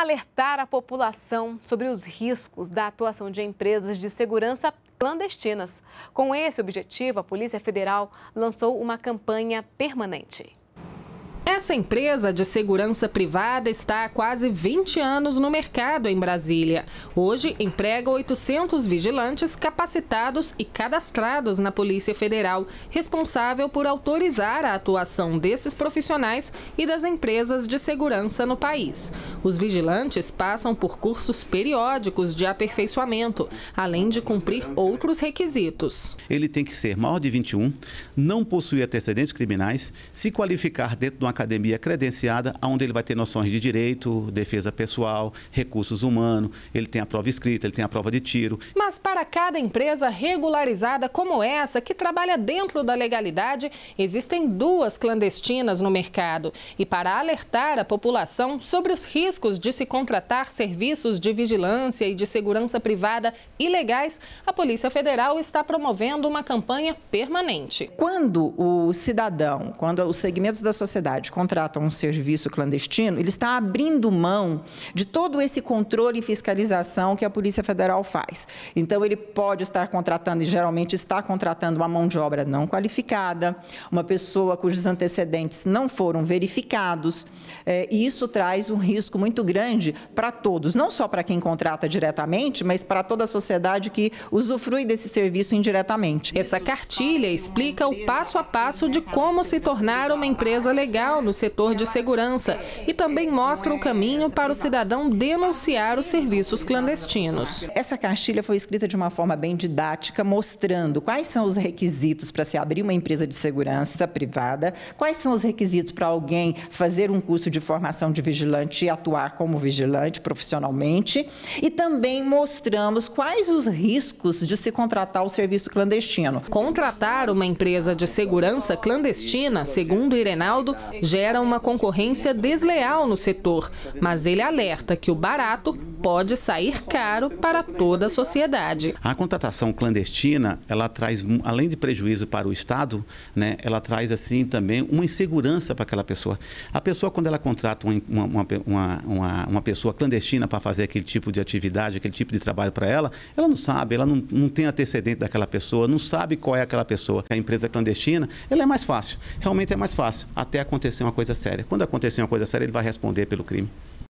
alertar a população sobre os riscos da atuação de empresas de segurança clandestinas. Com esse objetivo, a Polícia Federal lançou uma campanha permanente. Essa empresa de segurança privada está há quase 20 anos no mercado em Brasília. Hoje, emprega 800 vigilantes capacitados e cadastrados na Polícia Federal, responsável por autorizar a atuação desses profissionais e das empresas de segurança no país. Os vigilantes passam por cursos periódicos de aperfeiçoamento, além de cumprir outros requisitos. Ele tem que ser maior de 21, não possuir antecedentes criminais, se qualificar dentro de uma academia credenciada, onde ele vai ter noções de direito, defesa pessoal, recursos humanos, ele tem a prova escrita, ele tem a prova de tiro. Mas para cada empresa regularizada como essa, que trabalha dentro da legalidade, existem duas clandestinas no mercado. E para alertar a população sobre os riscos de se contratar serviços de vigilância e de segurança privada ilegais, a Polícia Federal está promovendo uma campanha permanente. Quando o cidadão, quando os segmentos da sociedade contrata um serviço clandestino, ele está abrindo mão de todo esse controle e fiscalização que a Polícia Federal faz. Então, ele pode estar contratando, e geralmente está contratando, uma mão de obra não qualificada, uma pessoa cujos antecedentes não foram verificados, é, e isso traz um risco muito grande para todos, não só para quem contrata diretamente, mas para toda a sociedade que usufrui desse serviço indiretamente. Essa cartilha explica o passo a passo de como se tornar uma empresa legal no setor de segurança e também mostra o caminho para o cidadão denunciar os serviços clandestinos. Essa cartilha foi escrita de uma forma bem didática, mostrando quais são os requisitos para se abrir uma empresa de segurança privada, quais são os requisitos para alguém fazer um curso de formação de vigilante e atuar como vigilante profissionalmente, e também mostramos quais os riscos de se contratar o serviço clandestino. Contratar uma empresa de segurança clandestina, segundo Irenaldo, gera uma concorrência desleal no setor, mas ele alerta que o barato pode sair caro para toda a sociedade. A contratação clandestina, ela traz, além de prejuízo para o Estado, né, ela traz assim também uma insegurança para aquela pessoa. A pessoa, quando ela contrata uma, uma, uma, uma, uma pessoa clandestina para fazer aquele tipo de atividade, aquele tipo de trabalho para ela, ela não sabe, ela não, não tem antecedente daquela pessoa, não sabe qual é aquela pessoa. A empresa clandestina, ela é mais fácil, realmente é mais fácil, até acontecer uma coisa séria. Quando acontecer uma coisa séria, ele vai responder pelo crime.